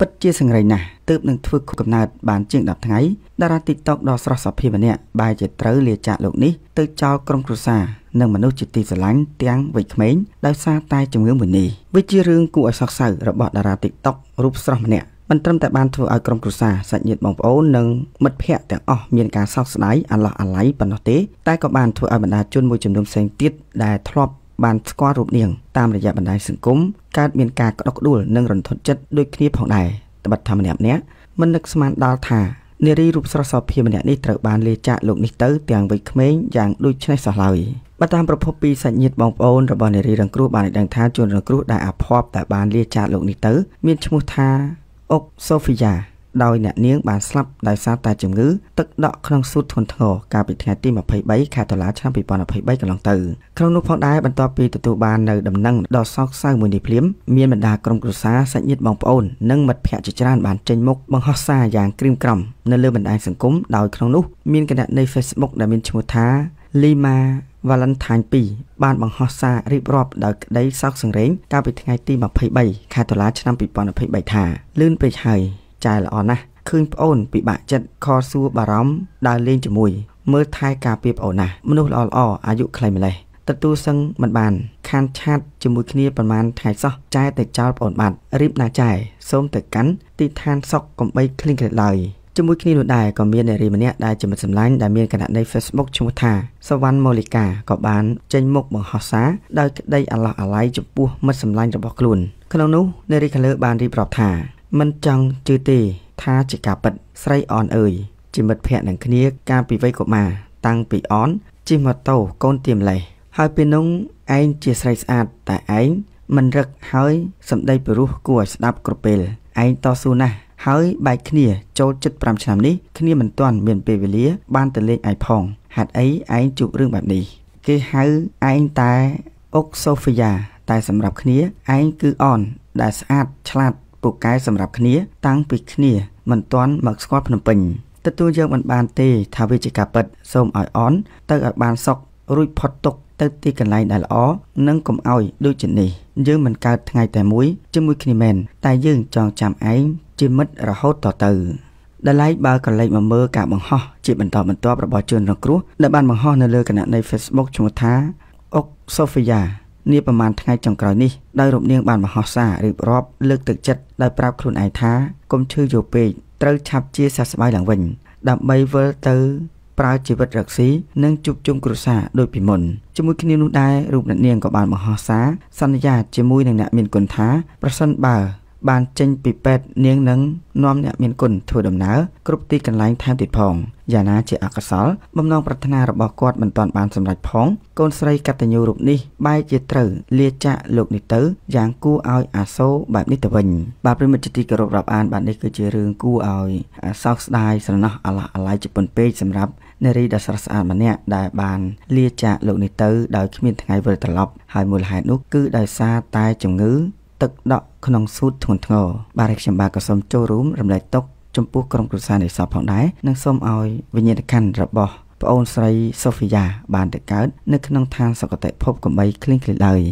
ពិតជាសង្រៃណាស់ទើបនឹងធ្វើខុសកំណើតបានជាង10ថ្ងៃតារា TikTok ដ៏ស្រស់សភាម្នាក់បែរជាត្រូវលាចាកលោកនេះទៅចោលក្រុមគ្រួសារនិងមនុស្សជាទីស្រឡាញ់ទាំងវ័យក្មេងដោយសារតែជំងឺមួយនេះវាជារឿងគួរឲ្យសោកសៅរបស់តារា TikTok រូបស្រស់ម្នាក់មិនត្រឹមតែបានធ្វើឲ្យក្រុមគ្រួសារសាច់ញាតិបងប្អូននិងមិត្តភ័ក្តិទាំងអស់មានការសោកស្ដាយអាឡោះអាល័យប៉ុណ្ណោះទេតែក៏បានធ្វើឲ្យបណ្ដាជនមួយចំនួនផ្សេងទៀតដែលធ្លាប់បានស្គាល់រូបនាងតាមរយៈបណ្ដាញសង្គមកើតមានការក្តុកក្តួលនិងរន្ធត់ចិត្តដូចគ្នាផងដែរត្បិតថាម្នាក់ម្នាក់មិននឹកស្មានដល់ថានារីរូបស្រស់សោភាម្នាក់នេះត្រូវបានលាចាកលោកនេះទៅទាំងវ័យក្មេងយ៉ាងដូចនេះសោះឡើយបើតាមប្រភពពីសាច់ញាតិបងប្អូនរបស់នារីរងគ្រោះបានដឹងថាជនរងគ្រោះដែលអាភ័ព្វតែបានលាចាកលោកនេះទៅមានឈ្មោះថាអុកសូហ្វីយ៉ាដោយអ្នកនាងបានស្លាប់ដោយសារតែជំងឺទឹកដក់ក្នុងសួតធ្ងន់ធ្ងរកាលពីថ្ងៃទី23ខែតុលាឆ្នាំ2023កន្លងទៅក្នុងនោះផងដែរបន្ទាប់ពីទទួលបាននៅដំណឹងដ៏សោកសៅមួយនេះភ្លាមមានបណ្ដាក្រុមគ្រួសារសាច់ញាតិបងប្អូននិងមិត្តភ័ក្តិជាច្រើនបានចេញមុខបង្ហោះសារយ៉ាងក្រៀមក្រំនៅលើបណ្ដាញសង្គម ដោយក្នុងនោះមានគណនី Facebook ដែលមានឈ្មោះថា Lima Valentine 2បានបង្ហោះសាររៀបរាប់ដោយក្តីសោកសង្រេងកាលពីថ្ងៃទី23ខែតុលាឆ្នាំ2023ថាលឿនពេកហើយចែល្អណាស់ឃើញប្អូនពិបាកចិត្តខលសួរបារម្ភដើរលេងជាមួយមើលថែការពារប្អូនណាស់មនុស្សល្អល្អអាយុខ្លីម្លេះទទួលសឹងមិនបាន ខានឆាតជាមួយគ្នាប្រហែលថ្ងៃសោះចែតែចោលប្អូនបាត់រៀបណាចែសូមទៅកាន់ទីឋានសុខកំបីឃ្លីងក្រេតឡើយជាមួយគ្នានោះដែរក៏មាននារីម្នាក់ដែលជាមិត្តសម្លាញ់ដែលមានគណនី Facebook ឈ្មោះថាសវណ្ណមូលីកាក៏បាន ចេញមុខបង្ហោះសារដោយក្តីអាឡោះអាល័យចំពោះមិត្តសម្លាញ់របស់ខ្លួន ក្នុងនោះនារីខាងលើបានរៀបរាប់ថាមិនចង់ជឿទេ ថាជាការពិតស្រីអនអើយជាមិត្តភ័ក្ដិនឹងគ្នាកាលពីវ័យកុមារតាំងពីអនជិះម៉ូតូកូនទៀមលេះហើយពេលនោះឯងជាស្រីស្អាតតែឯងមិនរឹកហើយសម្ដីពិរោះគួរឲ្យស្ដាប់គ្រប់ពេលឯងតស៊ូណាស់ហើយបែកគ្នាចូលចិត្ត5ឆ្នាំនេះគ្នាមិនទាន់មានពេលវេលា បានទៅលេងឯផងហេតុអីឯងជួបរឿងបែបនេះ គេហៅឯងតែអុកសូហ្វីយ៉ាតែ សម្រាប់គ្នាឯងគឺអនដែលស្អាតឆ្លាតពូកែសម្រាប់គ្នាតាំងពីគ្នាមិនទាន់មកស្គាល់ភ្នំពេញទទួលយើងមិនបានទេថាវាជាការពិត សូមឲ្យអនទៅឲ្យបានសុខរួចផុតទុក្ខទៅទីកន្លែងដែលល្អនិងកុំឲ្យដូចជានេះយើងមិនកើតថ្ងៃតែមួយជាមួយគ្នាមែនតែយើងចងចាំឯងជាមិត្តរហូតតទៅដែលឡៃបើកលេចមកមើលការបង្ហោះជាបន្តបន្ទាប់របស់ជនរងគ្រោះដែលបានបង្ហោះនៅលើគណនី Facebook ឈ្មោះថាអុកសូហ្វីយ៉ានាប្រហែលថ្ងៃចុងក្រោយនេះដោយរំនាងបានមហោសារៀបរាប់លើកទឹកចិត្តដោយប្រាប់ខ្លួនឯងថាកុំឈឺយូរពេកត្រូវឆាប់ជាសះស្បើយឡើងវិញដើម្បីវិលទៅប្រើជីវិតរកស៊ីនិងជួបជុំគ្រួសារដូចពីមុនជាមួយគ្នានោះដែររូបអ្នកនាងក៏បានមហោសាសន្យាជាមួយនឹងអ្នកមានគុណថាប្រសិនបើបានចេញពីពេទ្យនាងនឹងនាំអ្នកមានគុណធ្វើដំណើរគ្រប់ទីកន្លែងថែមទៀតផងយ៉ាងណាជាអកុសលបំណងប្រាថ្នារបស់គាត់មិនទាន់បានសម្រេចផងកូនស្រីកតញ្ញូរូបនេះបែរជាត្រូវលាចាកលោកនេះទៅយ៉ាងគួរឲ្យអាសូរបែបនេះទៅវិញ បាទប្រិមិត្តជាទីគោរពរាប់អានបាទនេះគឺជារឿងគួរឲ្យសោកស្ដាយស្រណោះអាឡោះអាល័យជប៉ុនពេកសម្រាប់នារីដ៏ស្រស់ស្អាតម្នាក់ដែលបាន លាចាកលោកនេះទៅដោយគ្មានថ្ងៃវិលត្រឡប់ ហើយមូលហេតុនោះគឺដោយសារតែជំងឺទឹកដក់ក្នុងស៊ូតធ្ងន់ធ្ងរបាទខ្ញុំបាទក៏សូមចូលរួមរំលែកទុកចំពោះក្រុមគ្រួសារនេះសពផងដែរនិងសូមឲ្យវិញ្ញាណក្ខន្ធរបស់ប្អូនស្រីសូហ្វីយ៉ាបានទៅកើតនៅក្នុងឋានសុគតិភពកំបីគ្លៀងគ្លៀឡើយ